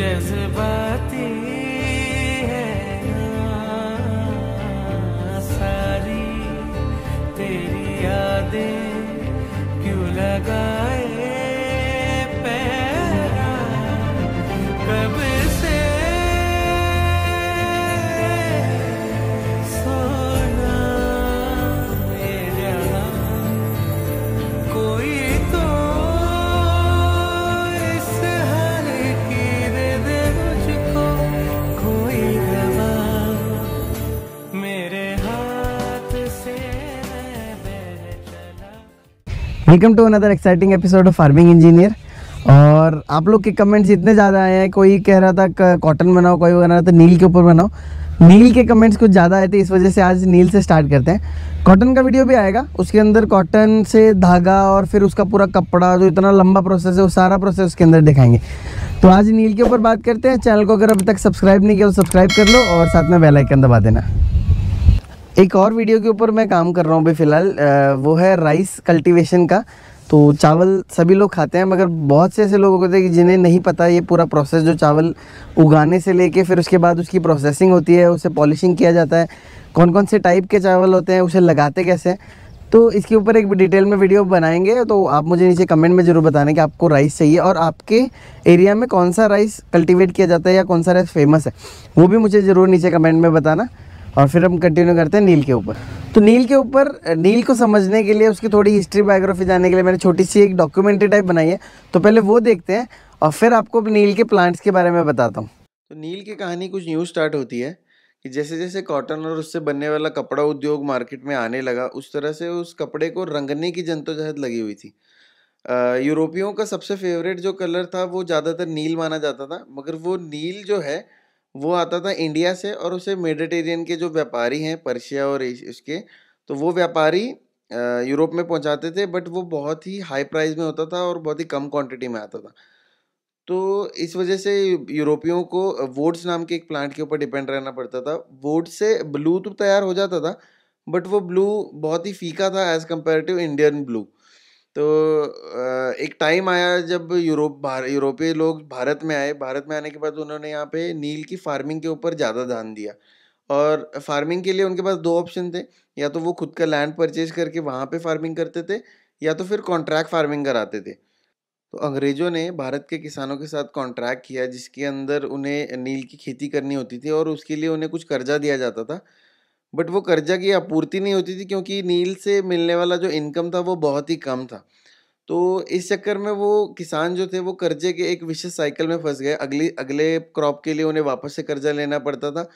जज्बाती है सारी तेरी यादें क्यों लगा welcome to another exciting episode of farming engineer और आप लोग के कमेंट्स इतने ज़्यादा आए हैं कोई कह रहा था कॉटन बनाओ कोई कह रहा था नील के ऊपर बनाओ नील के कमेंट्स कुछ ज़्यादा आए थे इस वजह से आज नील से स्टार्ट करते हैं कॉटन का वीडियो भी आएगा उसके अंदर कॉटन से धागा और फिर उसका पूरा कपड़ा जो इतना लंबा प्रोसेस है वो सारा प्रोसेस उसके अंदर दिखाएंगे तो आज नील के ऊपर बात करते हैं चैनल को अगर अभी तक सब्सक्राइब नहीं किया तो सब्सक्राइब कर लो और साथ में बेलाइकन दबा देना एक और वीडियो के ऊपर मैं काम कर रहा हूँ अभी फ़िलहाल वो है राइस कल्टीवेशन का तो चावल सभी लोग खाते हैं मगर बहुत से ऐसे लोग होते हैं जिन्हें नहीं पता ये पूरा प्रोसेस जो चावल उगाने से लेके फिर उसके बाद उसकी प्रोसेसिंग होती है उसे पॉलिशिंग किया जाता है कौन कौन से टाइप के चावल होते हैं उसे लगाते कैसे तो इसके ऊपर एक डिटेल में वीडियो बनाएंगे तो आप मुझे नीचे कमेंट में ज़रूर बताने कि आपको राइस चाहिए और आपके एरिया में कौन सा राइस कल्टीवेट किया जाता है या कौन सा राइस फेमस है वो भी मुझे ज़रूर नीचे कमेंट में बताना और फिर हम कंटिन्यू करते हैं नील के ऊपर तो नील के ऊपर नील को समझने के लिए उसकी थोड़ी हिस्ट्री बायोग्राफी जानने के लिए मैंने छोटी सी एक डॉक्यूमेंट्री टाइप बनाई है तो पहले वो देखते हैं और फिर आपको नील के प्लांट्स के बारे में बताता हूँ तो नील की कहानी कुछ यूँ स्टार्ट होती है कि जैसे जैसे कॉटन और उससे बनने वाला कपड़ा उद्योग मार्केट में आने लगा उस तरह से उस कपड़े को रंगने की जद्दोजहद लगी हुई थी यूरोपियों का सबसे फेवरेट जो कलर था वो ज़्यादातर नील माना जाता था मगर वो नील जो है वो आता था इंडिया से और उसे मेडिटेरियन के जो व्यापारी हैं पर्शिया और इसके तो वो व्यापारी यूरोप में पहुंचाते थे बट वो बहुत ही हाई प्राइस में होता था और बहुत ही कम क्वांटिटी में आता था तो इस वजह से यूरोपियों को वोट्स नाम के एक प्लांट के ऊपर डिपेंड रहना पड़ता था वोट्स से ब्लू तो तैयार हो जाता था बट वो ब्लू बहुत ही फीका था as compared to Indian blue तो एक टाइम आया जब यूरोप भार यूरोपीय लोग भारत में आए भारत में आने के बाद उन्होंने यहाँ पे नील की फार्मिंग के ऊपर ज़्यादा ध्यान दिया और फार्मिंग के लिए उनके पास दो ऑप्शन थे या तो वो खुद का लैंड परचेज करके वहाँ पे फार्मिंग करते थे या तो फिर कॉन्ट्रैक्ट फार्मिंग कराते थे तो अंग्रेज़ों ने भारत के किसानों के साथ कॉन्ट्रैक्ट किया जिसके अंदर उन्हें नील की खेती करनी होती थी और उसके लिए उन्हें कुछ कर्जा दिया जाता था बट वो कर्जा की आपूर्ति नहीं होती थी क्योंकि नील से मिलने वाला जो इनकम था वो बहुत ही कम था तो इस चक्कर में वो किसान जो थे वो कर्जे के एक विशेष साइकिल में फंस गए अगली अगले क्रॉप के लिए उन्हें वापस से कर्जा लेना पड़ता था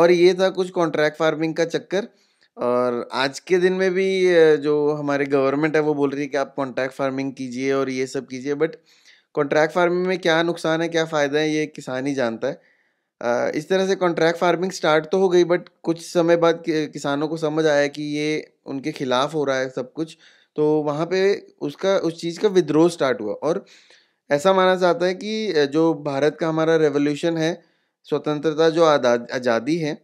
और ये था कुछ कॉन्ट्रैक्ट फार्मिंग का चक्कर और आज के दिन में भी जो हमारे गवर्नमेंट है वो बोल रही है कि आप कॉन्ट्रैक्ट फार्मिंग कीजिए और ये सब कीजिए बट कॉन्ट्रैक्ट फार्मिंग में क्या नुकसान है क्या फ़ायदा है ये किसान ही जानता है इस तरह से कॉन्ट्रैक्ट फार्मिंग स्टार्ट तो हो गई बट कुछ समय बाद किसानों को समझ आया कि ये उनके खिलाफ हो रहा है सब कुछ तो वहाँ पे उसका उस चीज़ का विद्रोह स्टार्ट हुआ और ऐसा माना जाता है कि जो भारत का हमारा रेवोल्यूशन है स्वतंत्रता जो आज़ादी है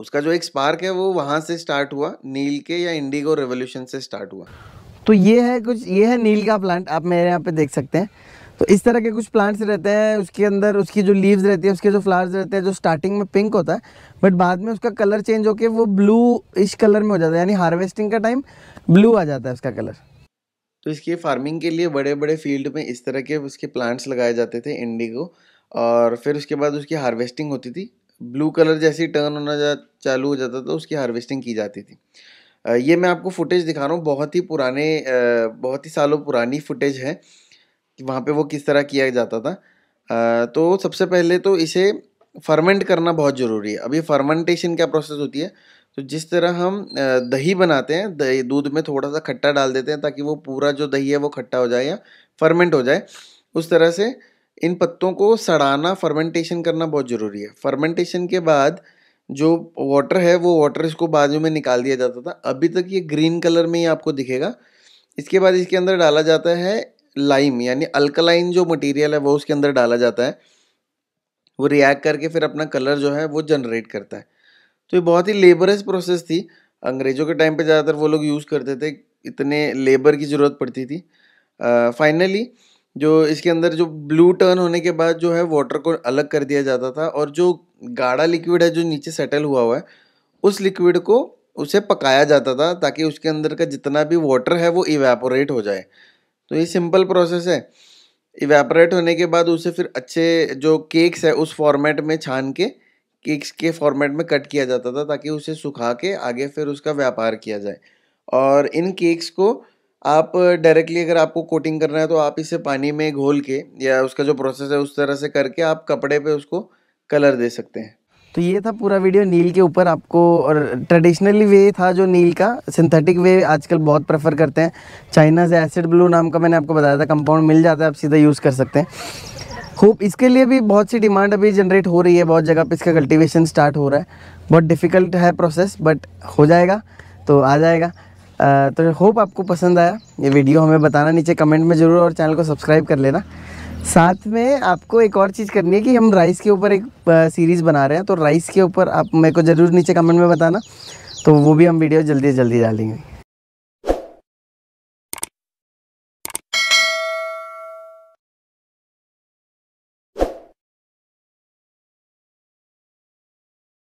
उसका जो एक स्पार्क है वो वहाँ से स्टार्ट हुआ नील के या इंडिगो रेवोल्यूशन से स्टार्ट हुआ तो ये है कुछ ये है नील का प्लांट आप मेरे यहाँ पे देख सकते हैं तो इस तरह के कुछ प्लांट्स रहते हैं उसके अंदर उसकी जो लीव्स रहती है उसके जो फ्लावर्स रहते हैं जो स्टार्टिंग में पिंक होता है बट बाद में उसका कलर चेंज होकर वो ब्लू इस कलर में हो जाता है यानी हार्वेस्टिंग का टाइम ब्लू आ जाता है उसका कलर तो इसकी फार्मिंग के लिए बड़े बड़े फील्ड में इस तरह के उसके प्लांट्स लगाए जाते थे इंडिगो और फिर उसके बाद उसकी हार्वेस्टिंग होती थी ब्लू कलर जैसे टर्न होना जा चालू हो जाता था उसकी हार्वेस्टिंग की जाती थी ये मैं आपको फुटेज दिखा रहा हूँ बहुत ही पुराने बहुत ही सालों पुरानी फुटेज है वहाँ पे वो किस तरह किया जाता था तो सबसे पहले तो इसे फर्मेंट करना बहुत ज़रूरी है अभी फर्मेंटेशन क्या प्रोसेस होती है तो जिस तरह हम दही बनाते हैं दही दूध में थोड़ा सा खट्टा डाल देते हैं ताकि वो पूरा जो दही है वो खट्टा हो जाए या फर्मेंट हो जाए उस तरह से इन पत्तों को सड़ाना फर्मेंटेशन करना बहुत ज़रूरी है फर्मेंटेशन के बाद जो वाटर है वो वाटर इसको बाजू में निकाल दिया जाता था अभी तक ये ग्रीन कलर में ही आपको दिखेगा इसके बाद इसके अंदर डाला जाता है लाइम यानी अल्कलाइन जो मटेरियल है वो उसके अंदर डाला जाता है वो रिएक्ट करके फिर अपना कलर जो है वो जनरेट करता है तो ये बहुत ही लेबरस प्रोसेस थी अंग्रेज़ों के टाइम पे ज़्यादातर वो लोग यूज़ करते थे इतने लेबर की ज़रूरत पड़ती थी फाइनली uh, जो इसके अंदर जो ब्लू टर्न होने के बाद जो है वाटर को अलग कर दिया जाता था और जो गाढ़ा लिक्विड है जो नीचे सेटल हुआ हुआ है उस लिक्विड को उसे पकाया जाता था ताकि उसके अंदर का जितना भी वाटर है वो इवेपोरेट हो जाए तो ये सिंपल प्रोसेस है इवेपरेट होने के बाद उसे फिर अच्छे जो केक्स है उस फॉर्मेट में छान के केक्स के फॉर्मेट में कट किया जाता था ताकि उसे सुखा के आगे फिर उसका व्यापार किया जाए और इन केक्स को आप डायरेक्टली अगर आपको कोटिंग करना है तो आप इसे पानी में घोल के या उसका जो प्रोसेस है उस तरह से करके आप कपड़े पे उसको कलर दे सकते हैं तो ये था पूरा वीडियो नील के ऊपर आपको और ट्रेडिशनली वे था जो नील का सिंथेटिक वे आजकल बहुत प्रेफर करते हैं चाइना से एसिड ब्लू नाम का मैंने आपको बताया था कंपाउंड मिल जाता है आप सीधा यूज़ कर सकते हैं होप इसके लिए भी बहुत सी डिमांड अभी जनरेट हो रही है बहुत जगह पर इसका कल्टिवेशन स्टार्ट हो रहा है बहुत डिफ़िकल्ट है प्रोसेस बट हो जाएगा तो आ जाएगा तो होप आपको पसंद आया ये वीडियो हमें बताना नीचे कमेंट में ज़रूर और चैनल को सब्सक्राइब कर लेना साथ में आपको एक और चीज़ करनी है कि हम राइस के ऊपर एक सीरीज़ बना रहे हैं तो राइस के ऊपर आप मेरे को ज़रूर नीचे कमेंट में बताना तो वो भी हम वीडियो जल्दी जल्दी डालेंगे